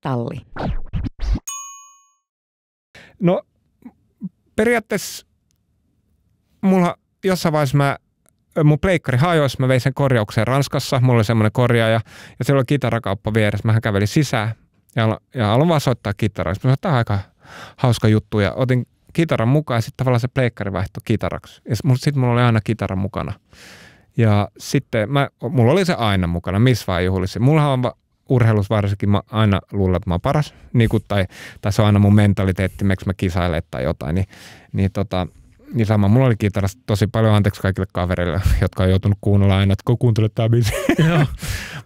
Talli. No periaatteessa mulla jossain vaiheessa mä mun pleikkari hajosi, mä vein sen korjaukseen Ranskassa, mulla oli semmoinen korjaaja, ja siellä oli kitarakauppa vieressä, mähän kävelin sisään, ja, alo, ja aloin vaan soittaa kitaraa. mä sanoin, tämä aika hauska juttu, ja otin kitaran mukaan, ja sitten tavallaan se pleikkari vaihtoi kitaraksi. Ja sitten mulla oli aina kitara mukana. Ja sitten mä, mulla oli se aina mukana, missä vaan juhlissa. Mulla on urheilussa varsinkin mä aina luulen, että mä oon paras, niin kuin, tai, tai se on aina mun mentaliteetti, miksi mä kisailen tai jotain, niin, niin tota, niin sama, mulla oli kiitarassa tosi paljon, anteeksi kaikille kavereille, jotka on joutunut kuunnella aina, että kun tämä biisi.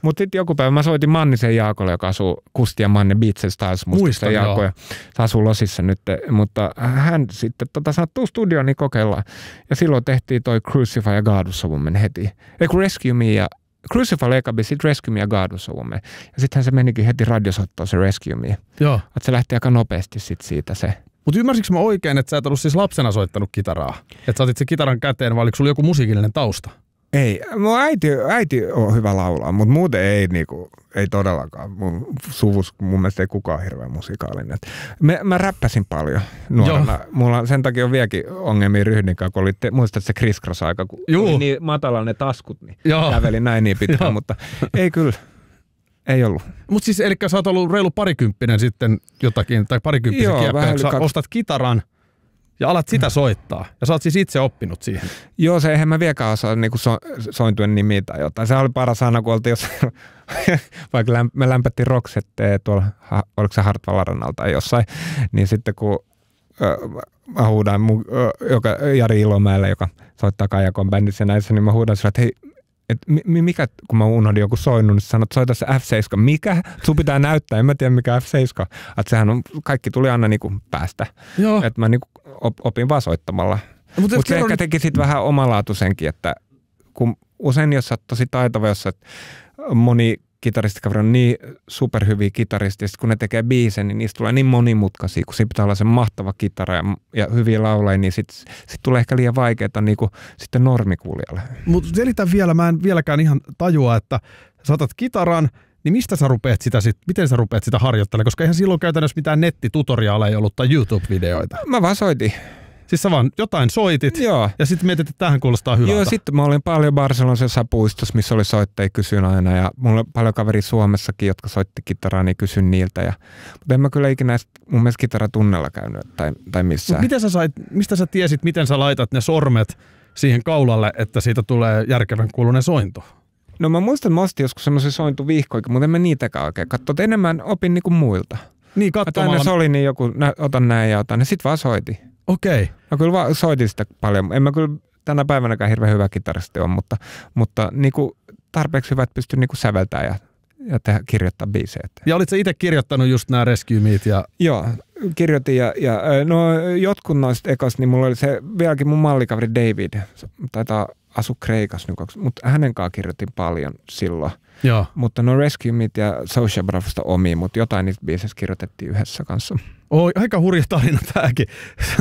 Mutta sitten joku päivä mä soitin Mannisen Jaakolle, joka asuu Kustia Manne and Stars. muistan Jaako, ja se asuu Losissa nyt, mutta hän sitten tota, sattuu studioon, niin kokeillaan. Ja silloin tehtiin toi Crucify ja God Woman heti. Ei Rescue Me ja Crucify leka sit Rescue ja Woman. Ja sittenhän se menikin heti radiosoittoon se Rescue Joo. Että se lähti aika nopeasti sit siitä se. Mutta ymmärsikö mä oikein, että sä et ollut siis lapsena soittanut kitaraa? Että sä otit se kitaran käteen vai oliko sulla joku musiikillinen tausta? Ei, mun äiti, äiti on hyvä laulaa, mutta muuten ei, niinku, ei todellakaan. Mun suvus mun mielestä ei kukaan hirveän musikaalinen. Mä, mä räppäsin paljon nuorena. Mulla sen takia on vieläkin ongelmia ryhdinkaan, kun oli, te, muistat se Cross aika, kun Juu. oli niin matala ne taskut, niin Joo. käveli näin niin pitkään, mutta ei kyllä. Ei ollut. Mutta siis, eli sä oot ollut reilu parikymppinen sitten jotakin, tai parikymppisen Joo, että kun sä ostat kitaran – ja alat sitä mm. soittaa. Ja sä oot siis itse oppinut siihen. Joo, se eihän mä vieläkään osaa niinku so, sointuen nimi tai jotain. Se oli paras aina, kun oltiin jos, vaikka lämp- me lämpettiin rokset tuolla, oliko se Hartwall tai jossain, niin sitten kun mä huudan, mun, joka, Jari Ilomäelle, joka soittaa Kajakon bändissä näissä, niin mä huudan sillä, että hei, et mikä, kun mä unohdin joku soinnun, niin sanot, soita se F7. Mikä? Sun pitää näyttää, en mä tiedä mikä F7. Että sehän on, kaikki tuli aina niinku päästä. Joo. Et mä niinku opin vaan soittamalla. No, mutta Mut se ehkä ehkä teki sit vähän omalaatuisenkin, että kun usein jos sä oot tosi taitava, jos sä moni kitaristikaverit on niin superhyviä kitaristeja, kun ne tekee biisen, niin niistä tulee niin monimutkaisia, kun siinä pitää olla se mahtava kitara ja, ja hyviä lauleja, niin sitten sit tulee ehkä liian vaikeaa niin kuin sitten normikuulijalle. Mutta selitän vielä, mä en vieläkään ihan tajua, että saatat kitaran, niin mistä sä rupeat sitä sit, miten sä rupeat sitä harjoittelemaan, koska eihän silloin käytännössä mitään nettitutoriaaleja ollut tai YouTube-videoita. Mä vaan soitin. Siis sä vaan jotain soitit Joo. ja sitten mietit, että tähän kuulostaa hyvältä. Joo, sitten mä olin paljon Barcelonassa puistossa, missä oli soittajia, kysyn aina. Ja mulla on paljon kaveri Suomessakin, jotka soitti kitaraa, niin kysyn niiltä. Ja, mutta en mä kyllä ikinä mun mielestä kitaratunnella käynyt tai, tai missään. Mut miten sä sait, mistä sä tiesit, miten sä laitat ne sormet siihen kaulalle, että siitä tulee järkevän kuulunen sointo? No mä muistan, että mä ostin joskus semmoisen sointuvihkoikin, mutta en mä niitäkään oikein katso. Enemmän opin kuin niinku muilta. Niin, katsomalla. Mä aina se oli niin joku, otan näin ja otan. Ja niin sit vaan soitin. Okei. Okay. Mä kyllä vaan soitin sitä paljon. En mä kyllä tänä päivänäkään hirveän hyvä kitaristi ole, mutta, mutta niin kuin tarpeeksi hyvä, että pystyy niin kuin säveltämään ja, ja tehdä, kirjoittaa biisejä. Ja olitko itse kirjoittanut just nämä Rescue Meet? Ja... Joo, kirjoitin ja, ja no, jotkut noista ekas, niin mulla oli se vieläkin mun mallikaveri David, taitaa asu Kreikassa kaksi, mutta hänen kanssa kirjoitin paljon silloin. Joo. Mutta no Rescue Meet ja Social Bravasta omi, mutta jotain niistä biisistä kirjoitettiin yhdessä kanssa. Oi, aika hurja tarina tämäkin.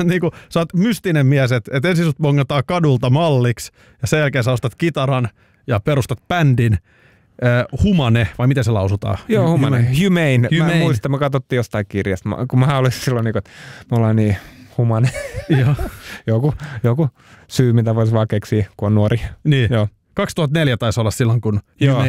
niin kuin, sä oot mystinen mies, että et ensin sut bongataan kadulta malliksi ja sen jälkeen sä ostat kitaran ja perustat bändin. Uh, humane, vai miten se lausutaan? Joo, humane. Humane. humane. Mä muistan, me katsottiin jostain kirjasta, kun mä olin silloin, niin kuin, että me ollaan niin human. Joo. joku, joku syy, mitä voisi vaan keksiä, kun on nuori. Niin. Joo. 2004 taisi olla silloin, kun Joo.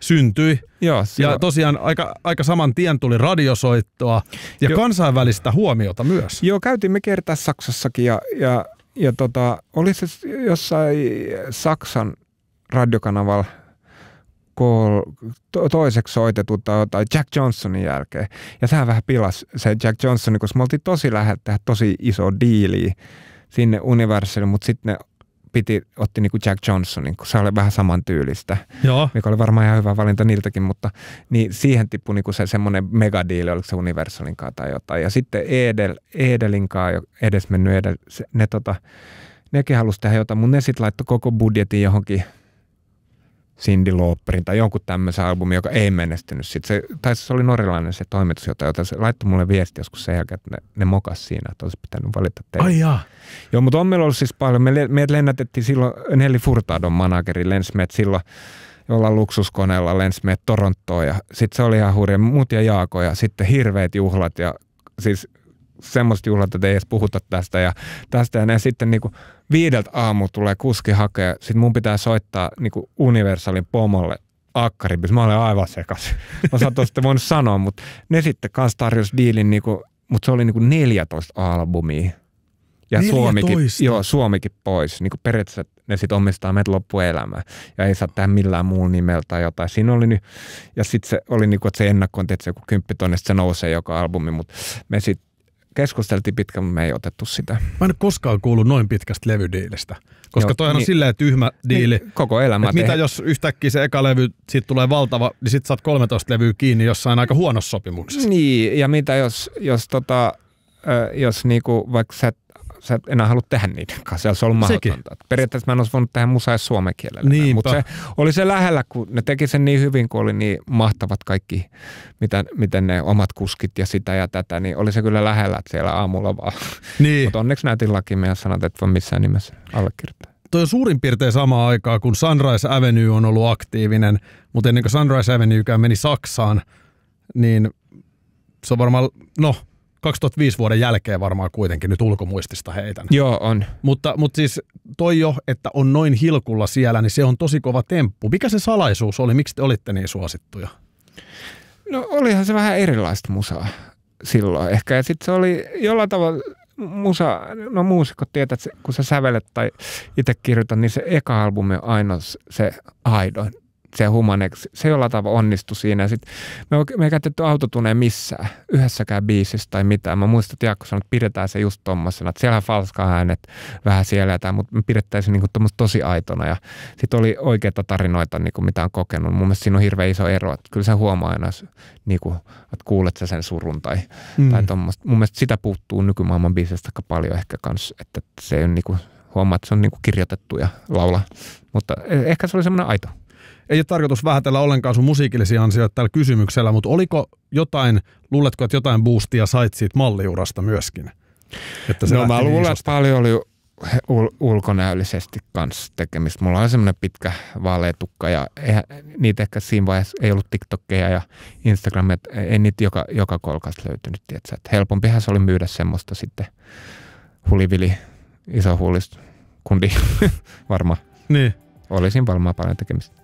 syntyi. Joo, ja tosiaan aika, aika saman tien tuli radiosoittoa ja jo. kansainvälistä huomiota myös. Joo, käytiin me kertaa Saksassakin ja, ja, ja tota, oli se jossain Saksan radiokanavalla kol, to, toiseksi soitetulta tai Jack Johnsonin jälkeen. Ja sehän vähän pilas se Jack Johnson, koska me oltiin tosi lähellä tehdä tosi iso diili sinne Universalille, mutta sitten ne piti, otti niinku Jack Johnsonin, kun se oli vähän samantyylistä, Joo. mikä oli varmaan ihan hyvä valinta niiltäkin, mutta niin siihen tippui niinku se semmoinen megadiili, oliko se Universalin kanssa tai jotain. Ja sitten Edel, Edelin kanssa, mennyt Edel, se, ne tota, nekin halusi tehdä jotain, mutta ne sitten laittoi koko budjetin johonkin – Cindy Looperin tai jonkun tämmöisen albumin, joka ei menestynyt. Sitten se, tai se oli norjalainen se toimitus, jota, se laittoi mulle viesti joskus sen jälkeen, että ne, ne mokas siinä, että olisi pitänyt valita teitä. Ai jaa. Joo, mutta on meillä ollut siis paljon. Me, me lennätettiin silloin, Nelly Furtadon manageri Lensmet silloin jolla luksuskoneella lensi Torontoon ja sitten se oli ihan hurja, mut ja Jaako ja sitten hirveät juhlat ja siis semmoista juhlat, että ei edes puhuta tästä ja tästä. Ja ne sitten niin kuin viideltä aamu tulee kuski hakea. Sitten mun pitää soittaa niin kuin Universalin pomolle akkaribis. Mä olen aivan sekas. Mä saatoin sitten voinut sanoa, mutta ne sitten kanssa tarjosi diilin, niin kuin, mutta se oli niin kuin 14 albumia. Ja Suomikin, joo, Suomikin pois. Niin kuin periaatteessa ne sitten omistaa meidät loppuelämää. Ja ei saa tehdä millään muun nimellä tai jotain. Siinä oli nyt, ja sitten se oli niin kuin, että se ennakkointi, että se joku kymppitonne, se nousee joka albumi. Mutta me sitten keskusteltiin pitkään, mutta me ei otettu sitä. Mä en koskaan kuullut noin pitkästä levydiilistä. Koska toi on niin, silleen tyhmä niin, diili. Niin, koko elämä. Et mitä jos yhtäkkiä se eka levy, siitä tulee valtava, niin sit saat 13 levyä kiinni jossain aika huonossa sopimuksessa. Niin, ja mitä jos, jos, tota, jos niinku, vaikka sä sä et enää halua tehdä niiden kanssa, se olisi ollut Sekin. Periaatteessa mä en olisi voinut tehdä musaa suomen kielellä. Mutta se oli se lähellä, kun ne teki sen niin hyvin, kun oli niin mahtavat kaikki, miten, miten ne omat kuskit ja sitä ja tätä, niin oli se kyllä lähellä, että siellä aamulla vaan. Niin. Mutta onneksi näytin lakimia sanat, että voi missään nimessä allekirjoittaa. Toi on suurin piirtein samaa aikaa, kun Sunrise Avenue on ollut aktiivinen, mutta ennen kuin Sunrise Avenuekään meni Saksaan, niin se on varmaan, no 2005 vuoden jälkeen varmaan kuitenkin nyt ulkomuistista heitän. Joo, on. Mutta, mutta siis toi jo, että on noin hilkulla siellä, niin se on tosi kova temppu. Mikä se salaisuus oli? Miksi te olitte niin suosittuja? No olihan se vähän erilaista musaa silloin ehkä. Ja sitten se oli jollain tavalla musa, no muusikko tietää, että kun sä sävelet tai itse kirjoitat, niin se eka albumi on aina se aidoin se humaneksi, se jollain tavalla onnistui siinä. Sit me, me ei käytetty autotuneen missään, yhdessäkään biisissä tai mitään. Mä muistan, että Jaakko sanoi, että pidetään se just tommosena, että siellä on falska äänet vähän siellä ja mutta me pidetään se niinku tosi aitona. Ja sit oli oikeita tarinoita, niinku, mitä on kokenut. Mun mielestä siinä on hirveän iso ero, että kyllä sä huomaa aina, jos, niinku, että kuulet sä sen surun tai, mm. tai tommoista. Mun mielestä sitä puuttuu nykymaailman biisistä aika paljon ehkä kanssa, että se on niinku, huomaa, että se on niinku kirjoitettu ja laula. Mutta e-, ehkä se oli semmoinen aito ei ole tarkoitus vähätellä ollenkaan sun musiikillisia ansioita tällä kysymyksellä, mutta oliko jotain, luuletko, että jotain boostia sait siitä malliurasta myöskin? Että se no mä niin luulen, että paljon oli ul- ulkonäöllisesti kanssa tekemistä. Mulla on semmoinen pitkä vaaleetukka ja eihän, niitä ehkä siinä vaiheessa ei ollut TikTokkeja ja Instagramia, että ei niitä joka, joka kolkasta löytynyt, tietysti. Että helpompihan se oli myydä semmoista sitten hulivili, iso huulista kundi varmaan. Niin. Olisin varmaan paljon tekemistä.